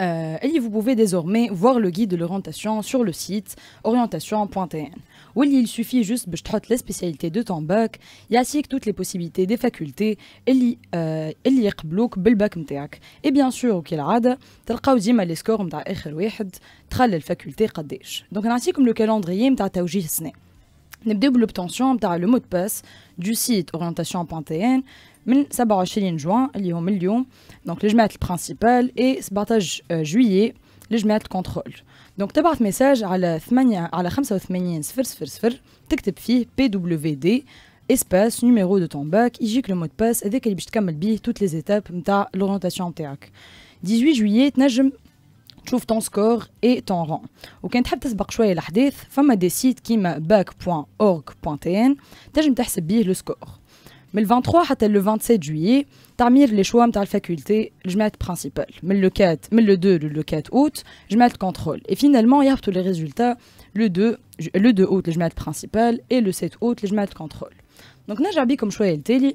Euh, vous pouvez désormais voir le guide de l'orientation sur le site orientation.tn. Oui, il suffit juste de mettre les spécialités de ton bac, ainsi que toutes les possibilités des facultés et euh, اللي يقبلوك Et bien sûr وكالعادة تلقاو ديما les scores tu آخر la faculté faculté قداش. Donc comme le calendrier نتاع توجيه السنة. le mot de passe du site orientation.tn Sábado, chili, juin, Lyon, Lyon. Donc les le principal et juillet, les contrôle. Donc message à la à PWD, espace numéro de ton bac, égide le mot de passe, et comme toutes les étapes de l'orientation en 18 juillet, t'as juste trouve ton score et ton rang. Ou quand le score. Mais le 23 à le 27 juillet, Tamir les choix de la faculté, je mets principal. Mais le 4, mais le 2, le 4 août, je mets contrôle. Et finalement, il y a tous les résultats, le 2, le 2 août, je mets principal et le 7 août, je mets contrôle. Donc là, comme choix LTI.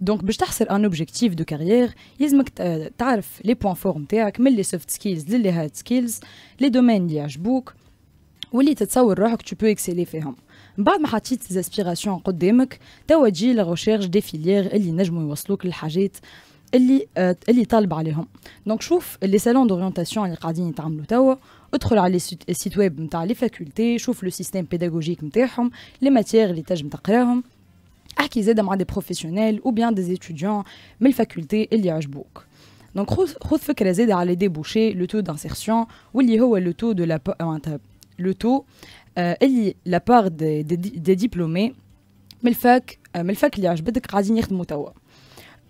دونك باش تحصل ان اوبجيكتيف دو كارير لازمك تعرف لي بوان فور نتاعك من لي سوفت سكيلز للي هاد سكيلز لي دومين اللي يعجبوك واللي تتصور روحك تو بو اكسيلي فيهم من بعد ما حطيت زاسبيراسيون قدامك توا تجي لا ريشيرش دي فيليير اللي نجموا يوصلوك للحاجات اللي آه اللي طالب عليهم دونك شوف لي سالون دورينتاسيون اللي قاعدين يتعملوا توا ادخل على السيت ويب نتاع لي فاكولتي شوف لو سيستيم بيداغوجيك نتاعهم لي ماتيغ اللي تنجم تقراهم acquisées par des professionnels ou bien des étudiants, mais la faculté et les Donc, Ruth veut qu'elle la à les déboucher le taux d'insertion ou le taux de la euh, euh, part des, diplômés, mais le fait qu'il la a euh,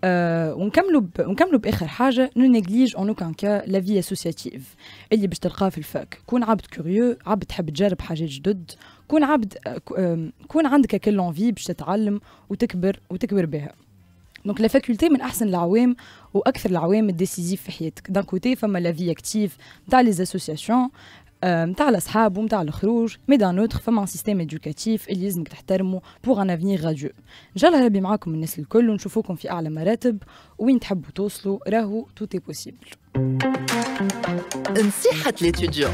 Euh, ونكملوا ونكملوا باخر حاجه نو نيجليج اون اوكان كا لا في اسوسياتيف اللي باش تلقاه في الفاك كون عبد كوريو عبد تحب تجرب حاجات جدد كون عبد آه، كون عندك كل لونفي باش تتعلم وتكبر وتكبر بها دونك لا فاكولتي من احسن العوام واكثر العوام الديسيزيف في حياتك دان كوتي فما لا في اكتيف تاع لي اسوسياسيون نتاع euh, الاصحاب ومتاع الخروج مي دان اوتر فما سيستيم ادوكاتيف اللي لازمك تحترمه بوغ ان افنيغ غاديو ان شاء الله ربي معاكم الناس الكل ونشوفوكم في اعلى مراتب وين تحبوا توصلوا راهو توتي بوسيبل نصيحة ليتيديون